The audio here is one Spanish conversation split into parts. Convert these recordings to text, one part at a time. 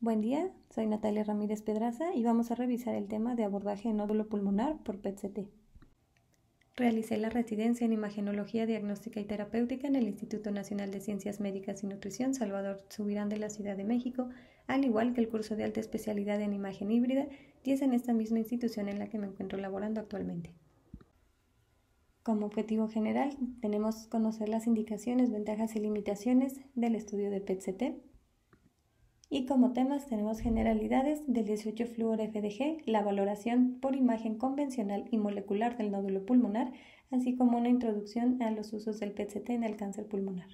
Buen día, soy Natalia Ramírez Pedraza y vamos a revisar el tema de abordaje de nódulo pulmonar por PET-CT. Realicé la residencia en imagenología diagnóstica y terapéutica en el Instituto Nacional de Ciencias Médicas y Nutrición Salvador Subirán de la Ciudad de México, al igual que el curso de alta especialidad en imagen híbrida, y es en esta misma institución en la que me encuentro laborando actualmente. Como objetivo general, tenemos conocer las indicaciones, ventajas y limitaciones del estudio de pet y como temas tenemos generalidades del 18 flúor FDG, la valoración por imagen convencional y molecular del nódulo pulmonar, así como una introducción a los usos del pet en el cáncer pulmonar.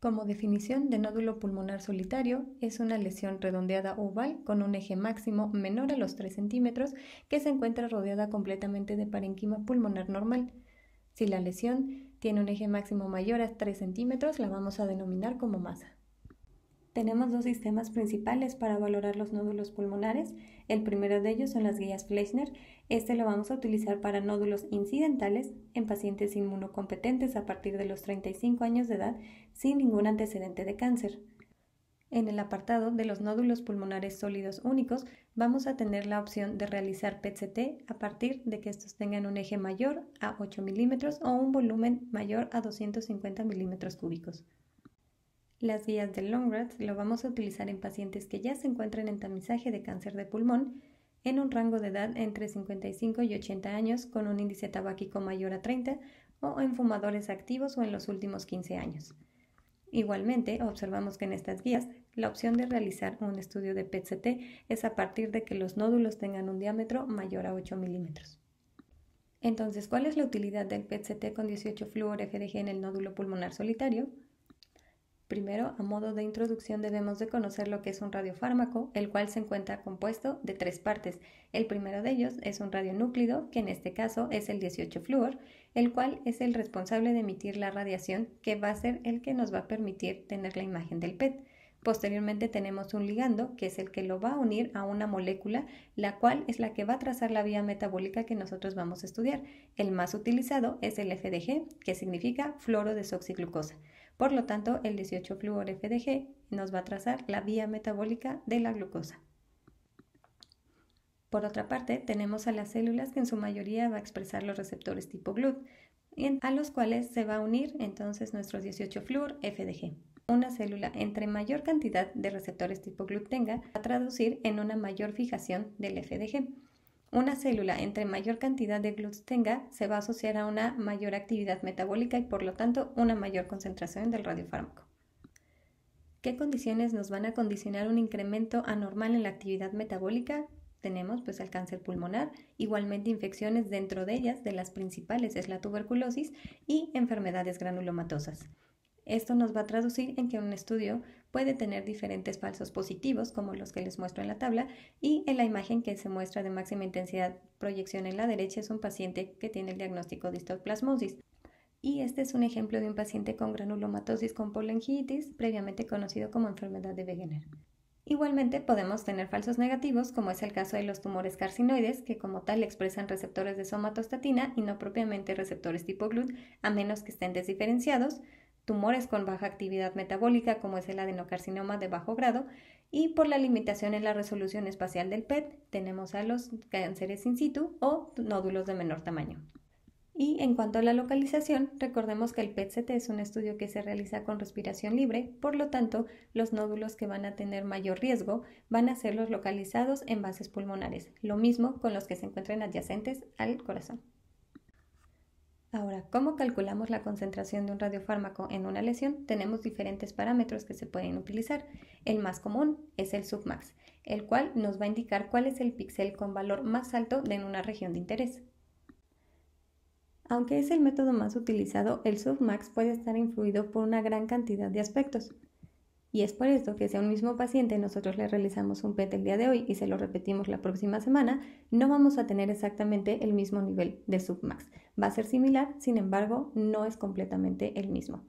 Como definición de nódulo pulmonar solitario, es una lesión redondeada oval con un eje máximo menor a los 3 centímetros que se encuentra rodeada completamente de parenquima pulmonar normal. Si la lesión tiene un eje máximo mayor a 3 centímetros, la vamos a denominar como masa. Tenemos dos sistemas principales para valorar los nódulos pulmonares. El primero de ellos son las guías Fleischner. Este lo vamos a utilizar para nódulos incidentales en pacientes inmunocompetentes a partir de los 35 años de edad sin ningún antecedente de cáncer. En el apartado de los nódulos pulmonares sólidos únicos, vamos a tener la opción de realizar pet a partir de que estos tengan un eje mayor a 8 milímetros o un volumen mayor a 250 milímetros cúbicos. Las guías de Longrad lo vamos a utilizar en pacientes que ya se encuentren en tamizaje de cáncer de pulmón en un rango de edad entre 55 y 80 años con un índice tabáquico mayor a 30 o en fumadores activos o en los últimos 15 años. Igualmente, observamos que en estas guías la opción de realizar un estudio de pet es a partir de que los nódulos tengan un diámetro mayor a 8 milímetros. Entonces, ¿cuál es la utilidad del pet con 18 fluor FDG en el nódulo pulmonar solitario? Primero, a modo de introducción debemos de conocer lo que es un radiofármaco, el cual se encuentra compuesto de tres partes. El primero de ellos es un radionúclido, que en este caso es el 18 fluor el cual es el responsable de emitir la radiación, que va a ser el que nos va a permitir tener la imagen del PET. Posteriormente tenemos un ligando, que es el que lo va a unir a una molécula, la cual es la que va a trazar la vía metabólica que nosotros vamos a estudiar. El más utilizado es el FDG, que significa fluorodesoxiglucosa. Por lo tanto, el 18 fluor FDG nos va a trazar la vía metabólica de la glucosa. Por otra parte, tenemos a las células que en su mayoría va a expresar los receptores tipo GLUT, a los cuales se va a unir entonces nuestro 18 fluor FDG. Una célula entre mayor cantidad de receptores tipo GLUT tenga, va a traducir en una mayor fijación del FDG. Una célula entre mayor cantidad de GLUTS tenga, se va a asociar a una mayor actividad metabólica y por lo tanto una mayor concentración del radiofármaco. ¿Qué condiciones nos van a condicionar un incremento anormal en la actividad metabólica? Tenemos pues el cáncer pulmonar, igualmente infecciones dentro de ellas, de las principales es la tuberculosis y enfermedades granulomatosas. Esto nos va a traducir en que un estudio puede tener diferentes falsos positivos, como los que les muestro en la tabla, y en la imagen que se muestra de máxima intensidad proyección en la derecha es un paciente que tiene el diagnóstico de histoplasmosis. Y este es un ejemplo de un paciente con granulomatosis con polengitis, previamente conocido como enfermedad de Wegener. Igualmente podemos tener falsos negativos, como es el caso de los tumores carcinoides, que como tal expresan receptores de somatostatina y no propiamente receptores tipo GLUT, a menos que estén desdiferenciados, tumores con baja actividad metabólica como es el adenocarcinoma de bajo grado y por la limitación en la resolución espacial del PET tenemos a los cánceres in situ o nódulos de menor tamaño. Y en cuanto a la localización, recordemos que el PET-CT es un estudio que se realiza con respiración libre, por lo tanto, los nódulos que van a tener mayor riesgo van a ser los localizados en bases pulmonares, lo mismo con los que se encuentren adyacentes al corazón. Ahora, ¿cómo calculamos la concentración de un radiofármaco en una lesión? Tenemos diferentes parámetros que se pueden utilizar. El más común es el submax, el cual nos va a indicar cuál es el píxel con valor más alto de una región de interés. Aunque es el método más utilizado, el submax puede estar influido por una gran cantidad de aspectos. Y es por esto que si a un mismo paciente nosotros le realizamos un PET el día de hoy y se lo repetimos la próxima semana, no vamos a tener exactamente el mismo nivel de submax Va a ser similar, sin embargo, no es completamente el mismo.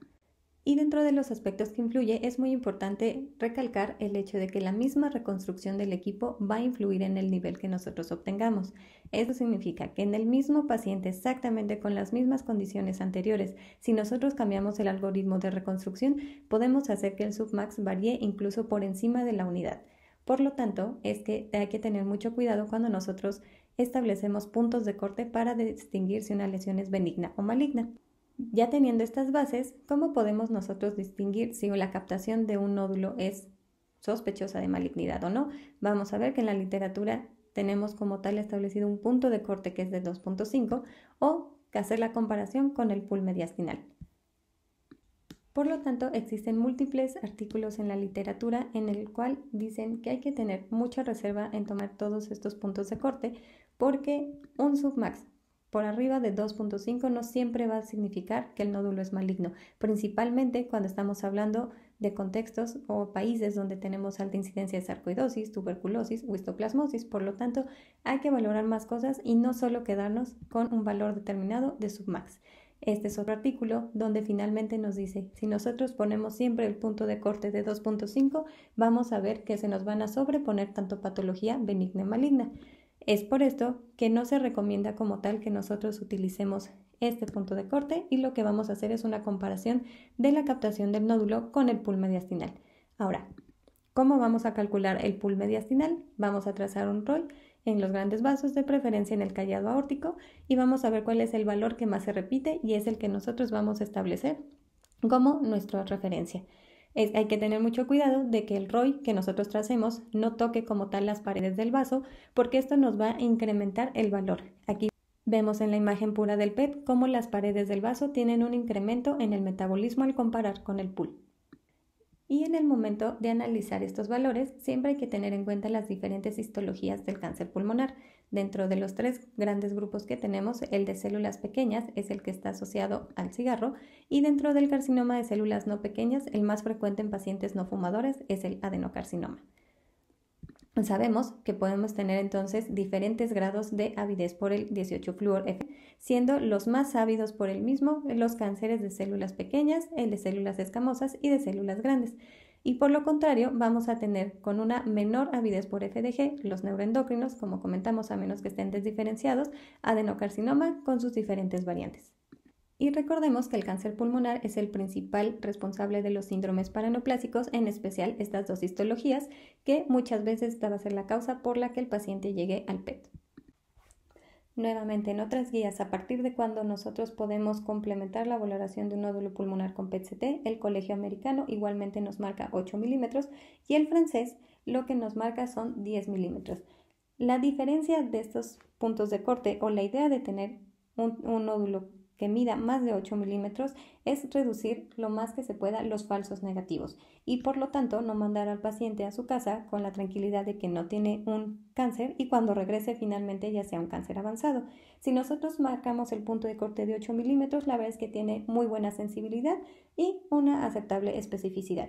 Y dentro de los aspectos que influye, es muy importante recalcar el hecho de que la misma reconstrucción del equipo va a influir en el nivel que nosotros obtengamos. Eso significa que en el mismo paciente, exactamente con las mismas condiciones anteriores, si nosotros cambiamos el algoritmo de reconstrucción, podemos hacer que el submax varíe incluso por encima de la unidad. Por lo tanto, es que hay que tener mucho cuidado cuando nosotros establecemos puntos de corte para distinguir si una lesión es benigna o maligna. Ya teniendo estas bases, ¿cómo podemos nosotros distinguir si la captación de un nódulo es sospechosa de malignidad o no? Vamos a ver que en la literatura tenemos como tal establecido un punto de corte que es de 2.5 o hacer la comparación con el pool por lo tanto, existen múltiples artículos en la literatura en el cual dicen que hay que tener mucha reserva en tomar todos estos puntos de corte porque un submax por arriba de 2.5 no siempre va a significar que el nódulo es maligno, principalmente cuando estamos hablando de contextos o países donde tenemos alta incidencia de sarcoidosis, tuberculosis o histoplasmosis. Por lo tanto, hay que valorar más cosas y no solo quedarnos con un valor determinado de submax. Este es otro artículo donde finalmente nos dice, si nosotros ponemos siempre el punto de corte de 2.5, vamos a ver que se nos van a sobreponer tanto patología benigna y maligna. Es por esto que no se recomienda como tal que nosotros utilicemos este punto de corte y lo que vamos a hacer es una comparación de la captación del nódulo con el pool Ahora, ¿cómo vamos a calcular el pool Vamos a trazar un ROI en los grandes vasos, de preferencia en el callado aórtico, y vamos a ver cuál es el valor que más se repite y es el que nosotros vamos a establecer como nuestra referencia. hay que tener mucho cuidado de que el ROI que nosotros tracemos no toque como tal las paredes del vaso, porque esto nos va a incrementar el valor. Aquí Vemos en la imagen pura del PEP cómo las paredes del vaso tienen un incremento en el metabolismo al comparar con el pool. Y en el momento de analizar estos valores, siempre hay que tener en cuenta las diferentes histologías del cáncer pulmonar. Dentro de los tres grandes grupos que tenemos, el de células pequeñas es el que está asociado al cigarro y dentro del carcinoma de células no pequeñas, el más frecuente en pacientes no fumadores es el adenocarcinoma. Sabemos que podemos tener entonces diferentes grados de avidez por el 18 fluor F, siendo los más ávidos por el mismo los cánceres de células pequeñas, el de células escamosas y de células grandes. Y por lo contrario, vamos a tener con una menor avidez por FDG los neuroendocrinos, como comentamos, a menos que estén desdiferenciados, adenocarcinoma con sus diferentes variantes. Y recordemos que el cáncer pulmonar es el principal responsable de los síndromes paranoplásicos, en especial estas dos histologías, que muchas veces esta va a ser la causa por la que el paciente llegue al PET. Nuevamente, en otras guías, a partir de cuando nosotros podemos complementar la valoración de un nódulo pulmonar con PET-CT, el colegio americano igualmente nos marca 8 milímetros y el francés lo que nos marca son 10 milímetros. La diferencia de estos puntos de corte o la idea de tener un, un nódulo mida más de 8 milímetros es reducir lo más que se pueda los falsos negativos y por lo tanto no mandar al paciente a su casa con la tranquilidad de que no tiene un cáncer y cuando regrese finalmente ya sea un cáncer avanzado. Si nosotros marcamos el punto de corte de 8 milímetros, la verdad es que tiene muy buena sensibilidad y una aceptable especificidad.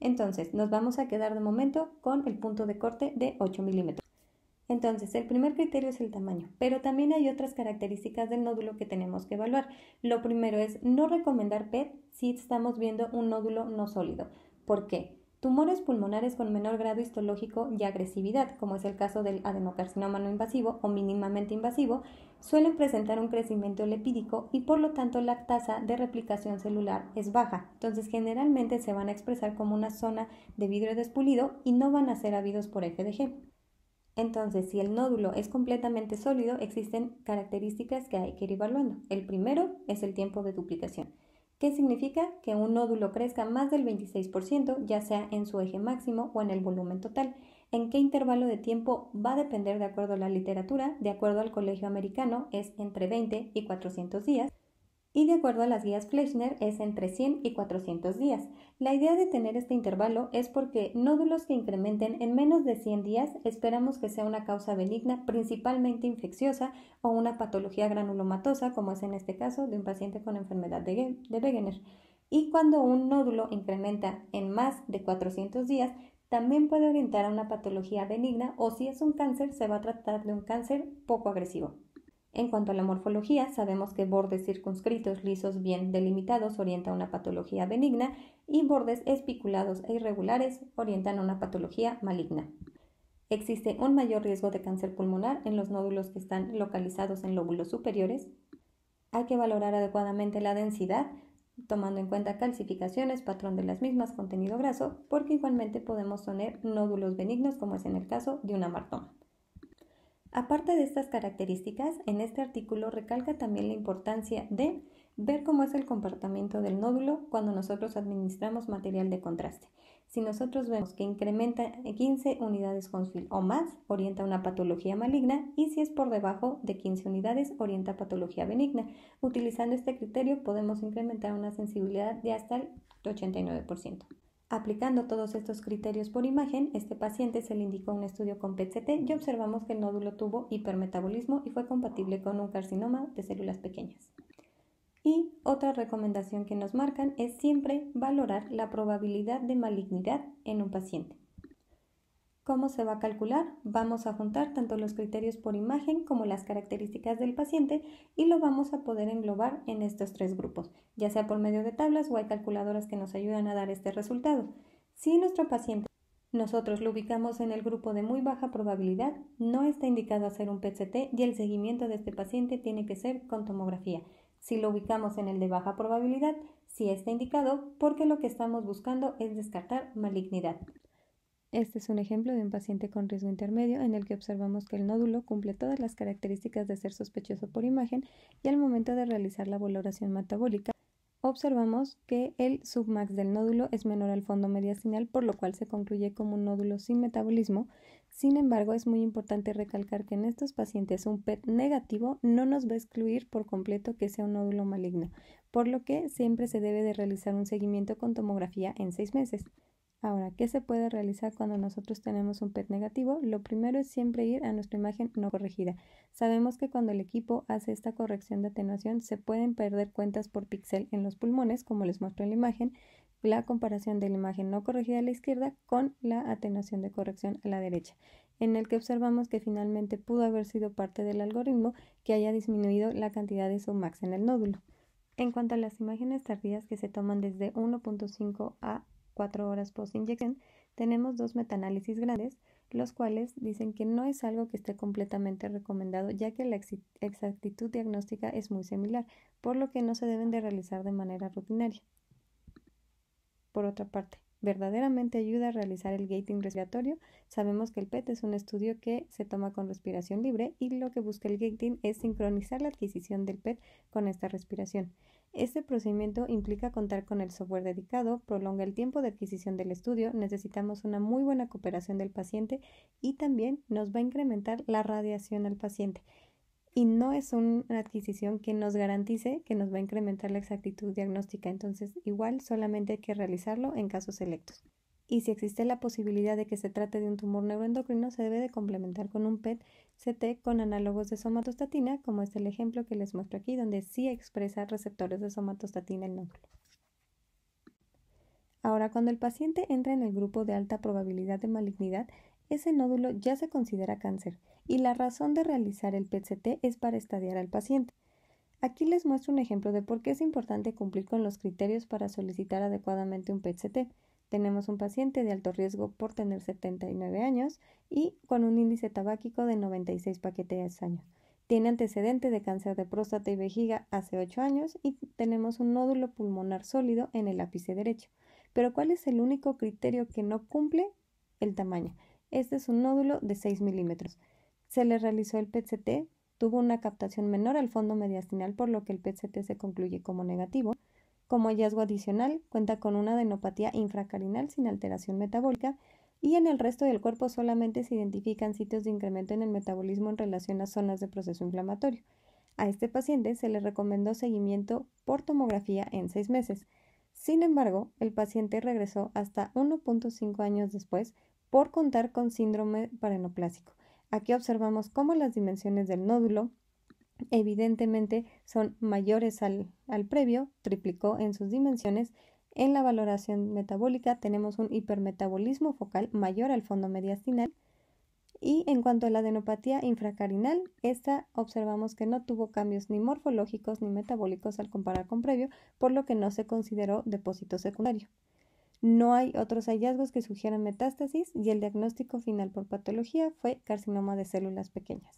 Entonces, nos vamos a quedar de momento con el punto de corte de 8 milímetros. Entonces, el primer criterio es el tamaño, pero también hay otras características del nódulo que tenemos que evaluar. Lo primero es no recomendar PET si estamos viendo un nódulo no sólido. ¿Por qué? Tumores pulmonares con menor grado histológico y agresividad, como es el caso del adenocarcinoma no invasivo o mínimamente invasivo, suelen presentar un crecimiento lepídico y por lo tanto la tasa de replicación celular es baja. Entonces generalmente se van a expresar como una zona de vidrio despulido y no van a ser habidos por FDG. Entonces, si el nódulo es completamente sólido, existen características que hay que ir evaluando. El primero es el tiempo de duplicación, ¿Qué significa que un nódulo crezca más del 26%, ya sea en su eje máximo o en el volumen total. ¿En qué intervalo de tiempo va a depender de acuerdo a la literatura? De acuerdo al Colegio Americano es entre 20 y 400 días y de acuerdo a las guías Fleischner es entre 100 y 400 días. La idea de tener este intervalo es porque nódulos que incrementen en menos de 100 días esperamos que sea una causa benigna, principalmente infecciosa o una patología granulomatosa, como es en este caso de un paciente con enfermedad de, de Wegener. Y cuando un nódulo incrementa en más de 400 días, también puede orientar a una patología benigna o si es un cáncer, se va a tratar de un cáncer poco agresivo. En cuanto a la morfología, sabemos que bordes circunscritos lisos bien delimitados orientan a una patología benigna y bordes espiculados e irregulares orientan a una patología maligna. Existe un mayor riesgo de cáncer pulmonar en los nódulos que están localizados en lóbulos superiores. Hay que valorar adecuadamente la densidad, tomando en cuenta calcificaciones, patrón de las mismas, contenido graso, porque igualmente podemos tener nódulos benignos como es en el caso de una martoma. Aparte de estas características, en este artículo recalca también la importancia de ver cómo es el comportamiento del nódulo cuando nosotros administramos material de contraste. Si nosotros vemos que incrementa 15 unidades Hounsfield o más, orienta una patología maligna y si es por debajo de 15 unidades, orienta patología benigna. Utilizando este criterio podemos incrementar una sensibilidad de hasta el 89%. Aplicando todos estos criterios por imagen, este paciente se le indicó un estudio con pet y observamos que el nódulo tuvo hipermetabolismo y fue compatible con un carcinoma de células pequeñas. Y otra recomendación que nos marcan es siempre valorar la probabilidad de malignidad en un paciente. ¿Cómo se va a calcular? Vamos a juntar tanto los criterios por imagen como las características del paciente y lo vamos a poder englobar en estos tres grupos, ya sea por medio de tablas o hay calculadoras que nos ayudan a dar este resultado. Si nuestro paciente nosotros lo ubicamos en el grupo de muy baja probabilidad, no está indicado hacer un PCT y el seguimiento de este paciente tiene que ser con tomografía. Si lo ubicamos en el de baja probabilidad, sí está indicado porque lo que estamos buscando es descartar malignidad. Este es un ejemplo de un paciente con riesgo intermedio en el que observamos que el nódulo cumple todas las características de ser sospechoso por imagen y al momento de realizar la valoración metabólica observamos que el submax del nódulo es menor al fondo mediastinal, por lo cual se concluye como un nódulo sin metabolismo. Sin embargo, es muy importante recalcar que en estos pacientes un PET negativo no nos va a excluir por completo que sea un nódulo maligno, por lo que siempre se debe de realizar un seguimiento con tomografía en seis meses. Ahora, ¿qué se puede realizar cuando nosotros tenemos un PET negativo? Lo primero es siempre ir a nuestra imagen no corregida. Sabemos que cuando el equipo hace esta corrección de atenuación se pueden perder cuentas por píxel en los pulmones, como les muestro en la imagen, la comparación de la imagen no corregida a la izquierda con la atenuación de corrección a la derecha, en el que observamos que finalmente pudo haber sido parte del algoritmo que haya disminuido la cantidad de sumax en el nódulo. En cuanto a las imágenes tardías que se toman desde 1.5 a Cuatro horas post-inyección, tenemos dos metaanálisis grandes, los cuales dicen que no es algo que esté completamente recomendado, ya que la exactitud diagnóstica es muy similar, por lo que no se deben de realizar de manera rutinaria. Por otra parte, verdaderamente ayuda a realizar el gating respiratorio. Sabemos que el PET es un estudio que se toma con respiración libre y lo que busca el gating es sincronizar la adquisición del PET con esta respiración. Este procedimiento implica contar con el software dedicado, prolonga el tiempo de adquisición del estudio, necesitamos una muy buena cooperación del paciente y también nos va a incrementar la radiación al paciente. Y no es una adquisición que nos garantice que nos va a incrementar la exactitud diagnóstica, entonces igual solamente hay que realizarlo en casos selectos y si existe la posibilidad de que se trate de un tumor neuroendocrino, se debe de complementar con un PET-CT con análogos de somatostatina, como es el ejemplo que les muestro aquí, donde sí expresa receptores de somatostatina el nódulo. Ahora, cuando el paciente entra en el grupo de alta probabilidad de malignidad, ese nódulo ya se considera cáncer y la razón de realizar el PET-CT es para estadiar al paciente. Aquí les muestro un ejemplo de por qué es importante cumplir con los criterios para solicitar adecuadamente un PET-CT. Tenemos un paciente de alto riesgo por tener 79 años y con un índice tabáquico de 96 paquetes al año. Tiene antecedente de cáncer de próstata y vejiga hace 8 años y tenemos un nódulo pulmonar sólido en el ápice derecho. Pero ¿cuál es el único criterio que no cumple? El tamaño. Este es un nódulo de 6 milímetros. Se le realizó el PCT, tuvo una captación menor al fondo mediastinal por lo que el PCT se concluye como negativo. Como hallazgo adicional, cuenta con una adenopatía infracarinal sin alteración metabólica y en el resto del cuerpo solamente se identifican sitios de incremento en el metabolismo en relación a zonas de proceso inflamatorio. A este paciente se le recomendó seguimiento por tomografía en seis meses. Sin embargo, el paciente regresó hasta 1.5 años después por contar con síndrome parenoplásico. Aquí observamos cómo las dimensiones del nódulo, evidentemente son mayores al, previo, triplicó en sus dimensiones. En la valoración metabólica tenemos un hipermetabolismo focal mayor al fondo mediastinal. Y en cuanto a la adenopatía infracarinal, esta observamos que no tuvo cambios ni morfológicos ni metabólicos al comparar con previo, por lo que no se consideró depósito secundario. No hay otros hallazgos que sugieran metástasis y el diagnóstico final por patología fue carcinoma de células pequeñas.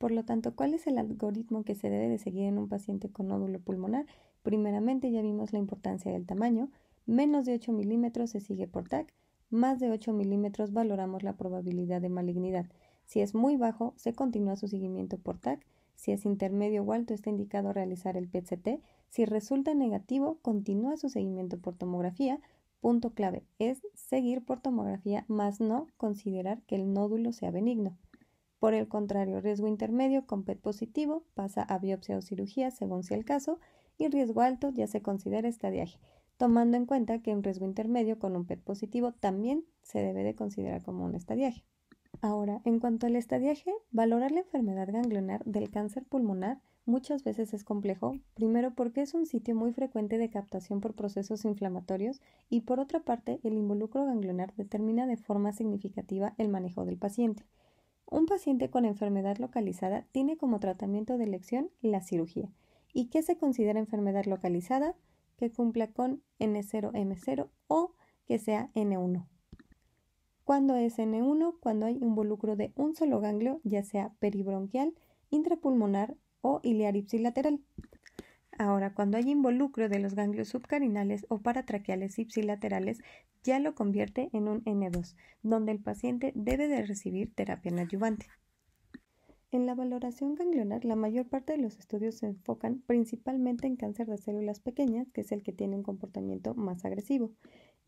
Por lo tanto, ¿cuál es el algoritmo que se debe de seguir en un paciente con nódulo pulmonar? Primeramente ya vimos la importancia del tamaño. Menos de 8 milímetros se sigue por TAC. Más de 8 milímetros valoramos la probabilidad de malignidad. Si es muy bajo, se continúa su seguimiento por TAC. Si es intermedio o alto, está indicado realizar el PCT. E si resulta negativo, continúa su seguimiento por tomografía. Punto clave es seguir por tomografía, más no considerar que el nódulo sea benigno. Por el contrario, riesgo intermedio con PET positivo pasa a biopsia o cirugía según sea el caso y riesgo alto ya se considera estadiaje, tomando en cuenta que un riesgo intermedio con un PET positivo también se debe de considerar como un estadiaje. Ahora, en cuanto al estadiaje, valorar la enfermedad ganglionar del cáncer pulmonar muchas veces es complejo, primero porque es un sitio muy frecuente de captación por procesos inflamatorios y por otra parte el involucro ganglionar determina de forma significativa el manejo del paciente. Un paciente con enfermedad localizada tiene como tratamiento de elección la cirugía. ¿Y qué se considera enfermedad localizada? Que cumpla con N0M0 o que sea N1. Cuando es N1? Cuando hay involucro de un solo ganglio, ya sea peribronquial, intrapulmonar o iliar ipsilateral. Ahora, cuando hay involucro de los ganglios subcarinales o paratraqueales ipsilaterales, ya lo convierte en un N2, donde el paciente debe de recibir terapia adyuvante. En la valoración ganglionar, la mayor parte de los estudios se enfocan principalmente en cáncer de células pequeñas, que es el que tiene un comportamiento más agresivo.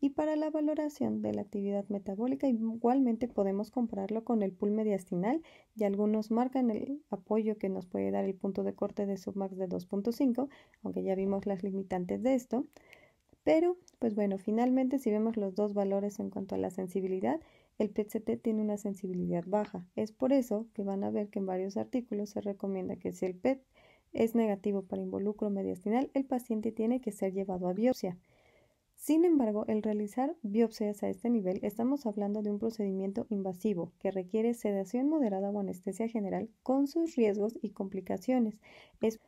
Y para la valoración de la actividad metabólica igualmente podemos compararlo con el pool mediastinal y algunos marcan el apoyo que nos puede dar el punto de corte de submax de 2.5, aunque ya vimos las limitantes de esto. Pero, pues bueno, finalmente si vemos los dos valores en cuanto a la sensibilidad, el PET-CT tiene una sensibilidad baja. Es por eso que van a ver que en varios artículos se recomienda que si el PET es negativo para involucro mediastinal, el paciente tiene que ser llevado a biopsia. Sin embargo, el realizar biopsias a este nivel estamos hablando de un procedimiento invasivo que requiere sedación moderada o anestesia general con sus riesgos y complicaciones. Es,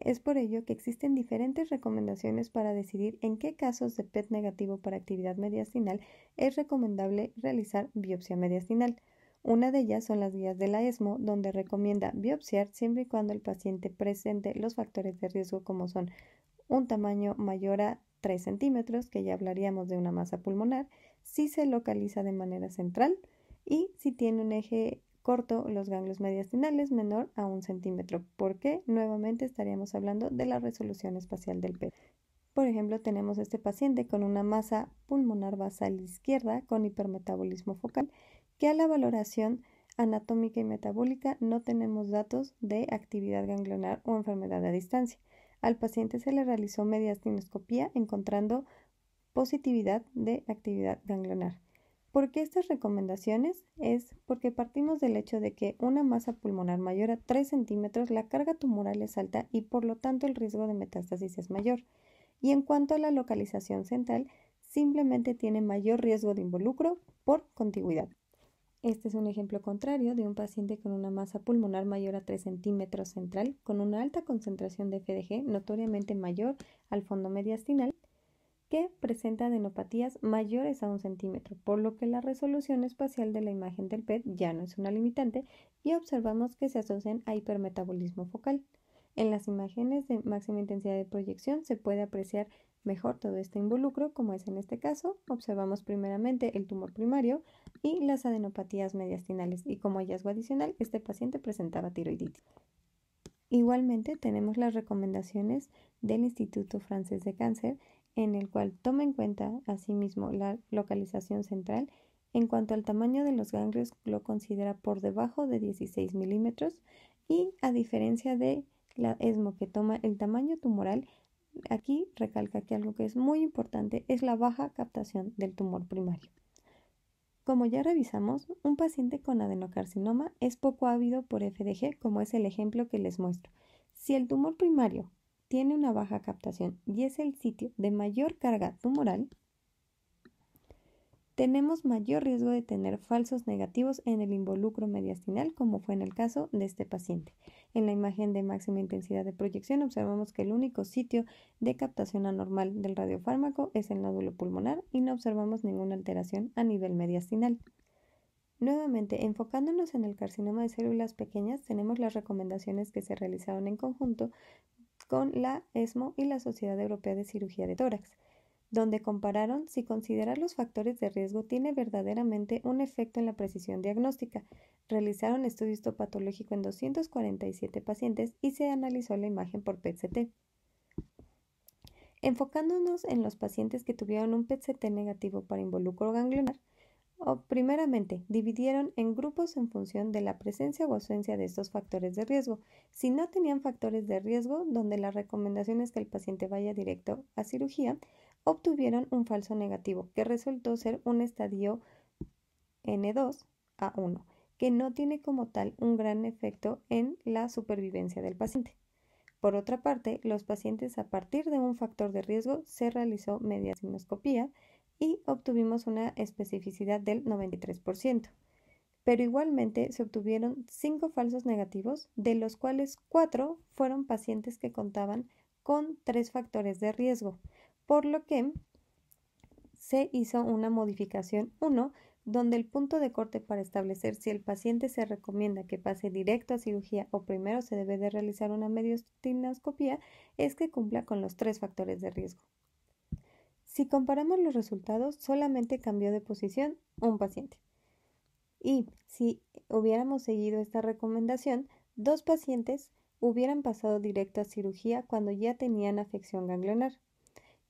es por ello que existen diferentes recomendaciones para decidir en qué casos de PET negativo para actividad mediastinal es recomendable realizar biopsia mediastinal. Una de ellas son las guías de la ESMO, donde recomienda biopsiar siempre y cuando el paciente presente los factores de riesgo como son un tamaño mayor a 3 centímetros, que ya hablaríamos de una masa pulmonar, si se localiza de manera central y si tiene un eje corto, los ganglios mediastinales menor a un centímetro, porque nuevamente estaríamos hablando de la resolución espacial del pez. Por ejemplo, tenemos este paciente con una masa pulmonar basal izquierda con hipermetabolismo focal, que a la valoración anatómica y metabólica no tenemos datos de actividad ganglionar o enfermedad a distancia. Al paciente se le realizó mediastinoscopía encontrando positividad de actividad ganglionar. ¿Por qué estas recomendaciones? Es porque partimos del hecho de que una masa pulmonar mayor a 3 centímetros, la carga tumoral es alta y por lo tanto el riesgo de metástasis es mayor. Y en cuanto a la localización central, simplemente tiene mayor riesgo de involucro por contiguidad. Este es un ejemplo contrario de un paciente con una masa pulmonar mayor a 3 centímetros central, con una alta concentración de FDG notoriamente mayor al fondo mediastinal, que presenta adenopatías mayores a un centímetro, por lo que la resolución espacial de la imagen del PET ya no es una limitante y observamos que se asocian a hipermetabolismo focal. En las imágenes de máxima intensidad de proyección se puede apreciar mejor todo este involucro, como es en este caso. Observamos primeramente el tumor primario y las adenopatías mediastinales y como hallazgo adicional, este paciente presentaba tiroiditis. Igualmente tenemos las recomendaciones del Instituto Francés de Cáncer, en el cual toma en cuenta asimismo la localización central. En cuanto al tamaño de los ganglios, lo considera por debajo de 16 milímetros y a diferencia de la ESMO que toma el tamaño tumoral, aquí recalca que algo que es muy importante es la baja captación del tumor primario. Como ya revisamos, un paciente con adenocarcinoma es poco ávido por FDG, como es el ejemplo que les muestro. Si el tumor primario tiene una baja captación y es el sitio de mayor carga tumoral, tenemos mayor riesgo de tener falsos negativos en el involucro mediastinal, como fue en el caso de este paciente. En la imagen de máxima intensidad de proyección observamos que el único sitio de captación anormal del radiofármaco es el nódulo pulmonar y no observamos ninguna alteración a nivel mediastinal. Nuevamente, enfocándonos en el carcinoma de células pequeñas, tenemos las recomendaciones que se realizaron en conjunto con la ESMO y la Sociedad Europea de Cirugía de Tórax donde compararon si considerar los factores de riesgo tiene verdaderamente un efecto en la precisión diagnóstica. Realizaron estudio histopatológico en 247 pacientes y se analizó la imagen por pet Enfocándonos en los pacientes que tuvieron un pet negativo para involucro ganglionar, primeramente, dividieron en grupos en función de la presencia o ausencia de estos factores de riesgo. Si no tenían factores de riesgo, donde la recomendación es que el paciente vaya directo a cirugía, obtuvieron un falso negativo, que resultó ser un estadio N2A1, que no tiene como tal un gran efecto en la supervivencia del paciente. Por otra parte, los pacientes a partir de un factor de riesgo se realizó media mediastinoscopía y obtuvimos una especificidad del 93%. Pero igualmente se obtuvieron 5 falsos negativos, de los cuales 4 fueron pacientes que contaban con tres factores de riesgo, por lo que se hizo una modificación 1 donde el punto de corte para establecer si el paciente se recomienda que pase directo a cirugía o primero se debe de realizar una mediastinoscopía es que cumpla con los tres factores de riesgo. Si comparamos los resultados, solamente cambió de posición un paciente. Y si hubiéramos seguido esta recomendación, dos pacientes hubieran pasado directo a cirugía cuando ya tenían afección ganglionar.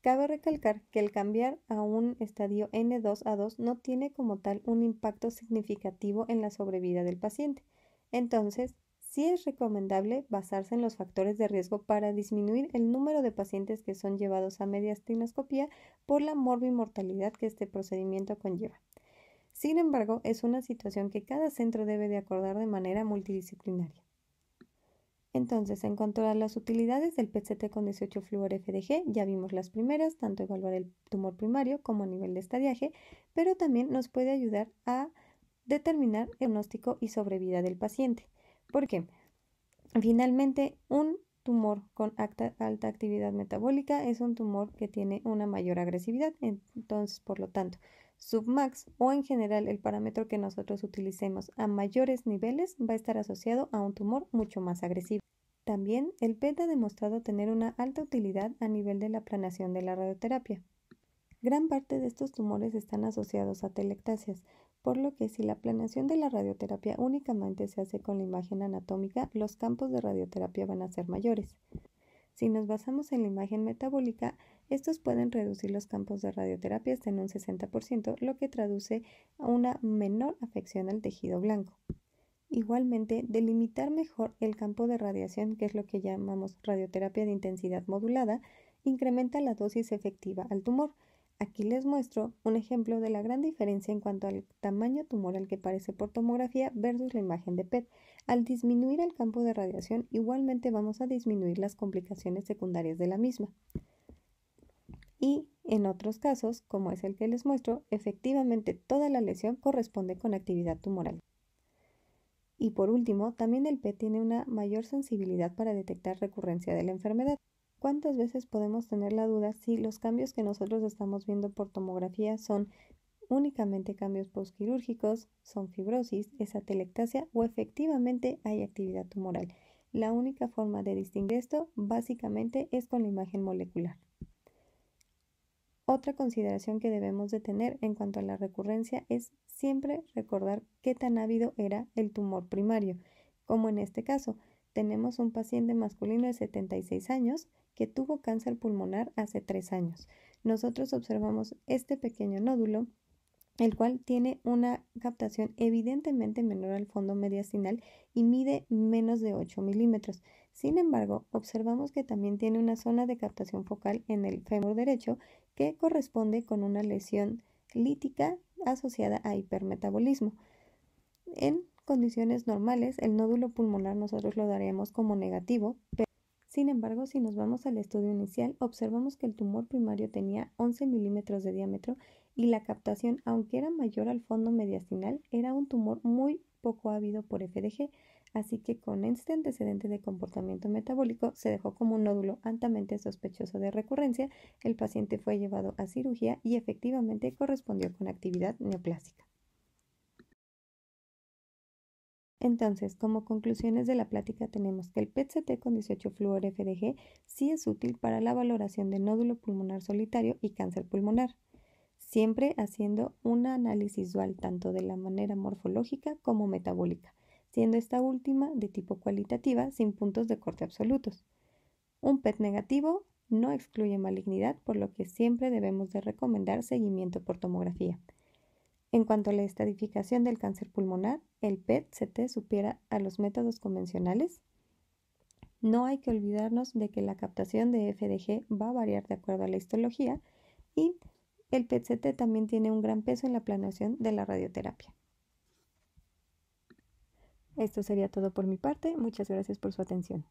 Cabe recalcar que el cambiar a un estadio N2 a 2 no tiene como tal un impacto significativo en la sobrevida del paciente. Entonces, sí es recomendable basarse en los factores de riesgo para disminuir el número de pacientes que son llevados a mediastinoscopía por la morbimortalidad que este procedimiento conlleva. Sin embargo, es una situación que cada centro debe de acordar de manera multidisciplinaria. Entonces, en cuanto a las utilidades del pet con 18 fluor FDG, ya vimos las primeras, tanto evaluar el tumor primario como a nivel de estadiaje, pero también nos puede ayudar a determinar el diagnóstico y sobrevida del paciente. ¿Por qué? finalmente un tumor con alta actividad metabólica es un tumor que tiene una mayor agresividad, entonces por lo tanto submax o en general el parámetro que nosotros utilicemos a mayores niveles va a estar asociado a un tumor mucho más agresivo. También el PET ha demostrado tener una alta utilidad a nivel de la planación de la radioterapia. Gran parte de estos tumores están asociados a telectasias, por lo que si la planación de la radioterapia únicamente se hace con la imagen anatómica, los campos de radioterapia van a ser mayores. Si nos basamos en la imagen metabólica, estos pueden reducir los campos de radioterapia hasta en un 60%, lo que traduce a una menor afección al tejido blanco. Igualmente, delimitar mejor el campo de radiación, que es lo que llamamos radioterapia de intensidad modulada, incrementa la dosis efectiva al tumor. Aquí les muestro un ejemplo de la gran diferencia en cuanto al tamaño tumoral que parece por tomografía versus la imagen de PET. Al disminuir el campo de radiación, igualmente vamos a disminuir las complicaciones secundarias de la misma y en otros casos, como es el que les muestro, efectivamente toda la lesión corresponde con actividad tumoral. Y por último, también el PET tiene una mayor sensibilidad para detectar recurrencia de la enfermedad. ¿Cuántas veces podemos tener la duda si los cambios que nosotros estamos viendo por tomografía son únicamente cambios postquirúrgicos, son fibrosis, es atelectasia o efectivamente hay actividad tumoral? La única forma de distinguir esto básicamente es con la imagen molecular. Otra consideración que debemos de tener en cuanto a la recurrencia es siempre recordar qué tan ávido era el tumor primario, como en este caso, tenemos un paciente masculino de 76 años que tuvo cáncer pulmonar hace 3 años. Nosotros observamos este pequeño nódulo, el cual tiene una captación evidentemente menor al fondo mediastinal y mide menos de 8 milímetros. Sin embargo, observamos que también tiene una zona de captación focal en el fémur derecho que corresponde con una lesión lítica asociada a hipermetabolismo. En condiciones normales, el nódulo pulmonar nosotros lo daríamos como negativo, pero sin embargo, si nos vamos al estudio inicial, observamos que el tumor primario tenía 11 milímetros de diámetro y la captación, aunque era mayor al fondo mediastinal, era un tumor muy poco ávido por FDG, Así que con este antecedente de comportamiento metabólico se dejó como un nódulo altamente sospechoso de recurrencia, el paciente fue llevado a cirugía y efectivamente correspondió con actividad neoplásica. Entonces, como conclusiones de la plática tenemos que el pet con 18 fluor FDG sí es útil para la valoración de nódulo pulmonar solitario y cáncer pulmonar, siempre haciendo un análisis dual tanto de la manera morfológica como metabólica siendo esta última de tipo cualitativa sin puntos de corte absolutos. Un PET negativo no excluye malignidad, por lo que siempre debemos de recomendar seguimiento por tomografía. En cuanto a la estadificación del cáncer pulmonar, el PET-CT supiera a los métodos convencionales. No hay que olvidarnos de que la captación de FDG va a variar de acuerdo a la histología y el PET-CT también tiene un gran peso en la planeación de la radioterapia. Esto sería todo por mi parte. Muchas gracias por su atención.